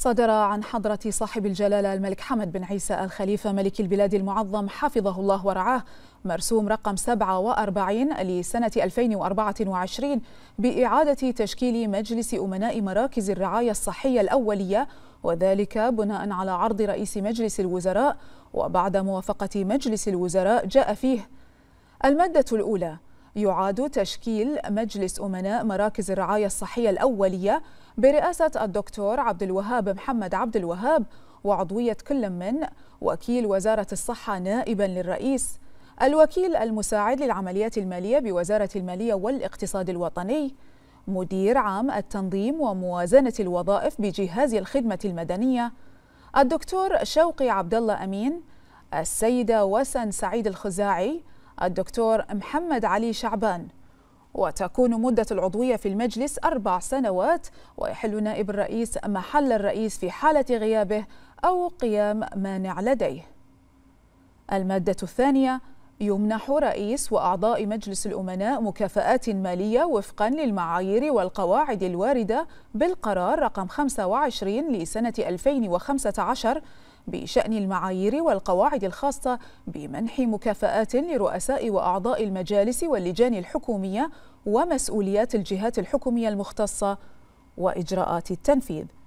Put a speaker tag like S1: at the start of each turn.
S1: صدر عن حضرة صاحب الجلالة الملك حمد بن عيسى الخليفة ملك البلاد المعظم حفظه الله ورعاه مرسوم رقم 47 لسنة 2024 بإعادة تشكيل مجلس أمناء مراكز الرعاية الصحية الأولية وذلك بناء على عرض رئيس مجلس الوزراء وبعد موافقة مجلس الوزراء جاء فيه المادة الأولى يعاد تشكيل مجلس أمناء مراكز الرعاية الصحية الأولية برئاسة الدكتور عبد الوهاب محمد عبد الوهاب وعضوية كل من وكيل وزارة الصحة نائبا للرئيس الوكيل المساعد للعمليات المالية بوزارة المالية والاقتصاد الوطني مدير عام التنظيم وموازنة الوظائف بجهاز الخدمة المدنية الدكتور شوقي عبد الله أمين السيدة وسن سعيد الخزاعي الدكتور محمد علي شعبان وتكون مدة العضوية في المجلس أربع سنوات ويحل نائب الرئيس محل الرئيس في حالة غيابه أو قيام مانع لديه المادة الثانية يمنح رئيس وأعضاء مجلس الأمناء مكافآت مالية وفقا للمعايير والقواعد الواردة بالقرار رقم 25 لسنة 2015 بشأن المعايير والقواعد الخاصة بمنح مكافآت لرؤساء وأعضاء المجالس واللجان الحكومية ومسؤوليات الجهات الحكومية المختصة وإجراءات التنفيذ